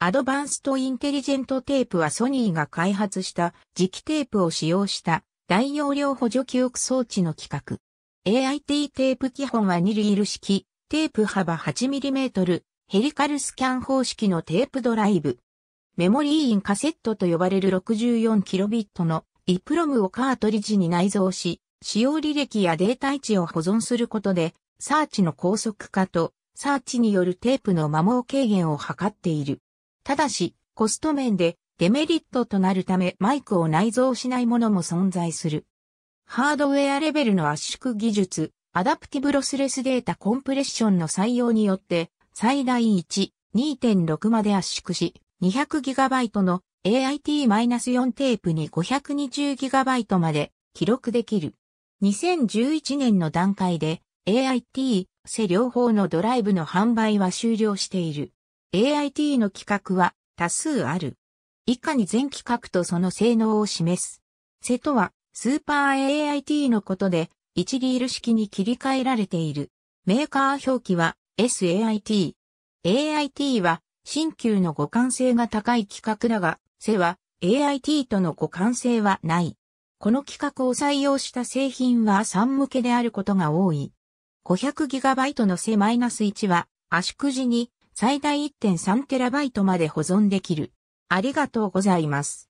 アドバンストインテリジェントテープはソニーが開発した磁気テープを使用した大容量補助記憶装置の規格。AIT テープ基本は2リール式、テープ幅 8mm、ヘリカルスキャン方式のテープドライブ。メモリーインカセットと呼ばれる 64kb の EPROM をカートリッジに内蔵し、使用履歴やデータ位置を保存することで、サーチの高速化と、サーチによるテープの摩耗軽減を図っている。ただし、コスト面でデメリットとなるためマイクを内蔵しないものも存在する。ハードウェアレベルの圧縮技術、アダプティブロスレスデータコンプレッションの採用によって、最大1、2.6まで圧縮し、200GB の AIT-4 テープに 520GB まで記録できる。2011年の段階で AIT、セ両方のドライブの販売は終了している。AIT の規格は多数ある。以下に全規格とその性能を示す。セとは、スーパー AIT のことで、一リール式に切り替えられている。メーカー表記は SAIT。AIT は、新旧の互換性が高い規格だが、セは AIT との互換性はない。この規格を採用した製品は3向けであることが多い。500GB のセ -1 は、圧縮時に最大 1.3TB まで保存できる。ありがとうございます。